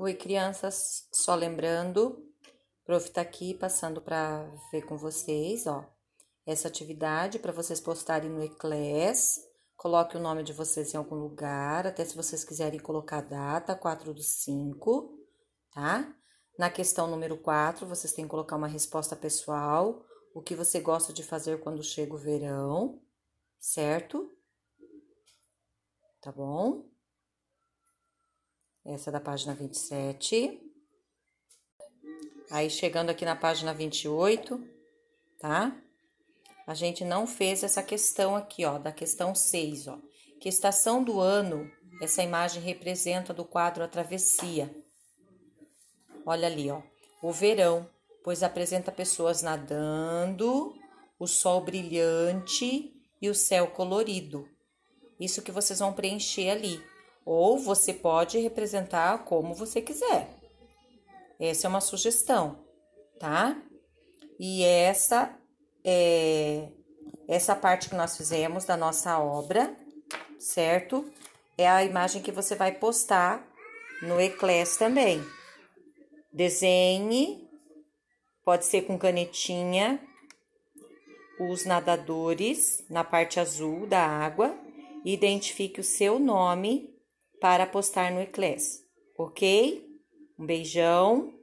Oi, crianças, só lembrando, prof tá aqui passando para ver com vocês, ó. Essa atividade para vocês postarem no Eclés, coloque o nome de vocês em algum lugar, até se vocês quiserem colocar a data, 4 do 5, tá? Na questão número 4, vocês têm que colocar uma resposta pessoal, o que você gosta de fazer quando chega o verão, certo? Tá bom? Essa é da página 27. Aí, chegando aqui na página 28, tá? A gente não fez essa questão aqui, ó, da questão 6, ó. Que estação do ano essa imagem representa do quadro A Travessia? Olha ali, ó. O verão, pois apresenta pessoas nadando, o sol brilhante e o céu colorido. Isso que vocês vão preencher ali. Ou você pode representar como você quiser. Essa é uma sugestão, tá? E essa é essa parte que nós fizemos da nossa obra, certo? É a imagem que você vai postar no Eclés também. Desenhe, pode ser com canetinha, os nadadores na parte azul da água, identifique o seu nome para postar no Eclés, ok? Um beijão!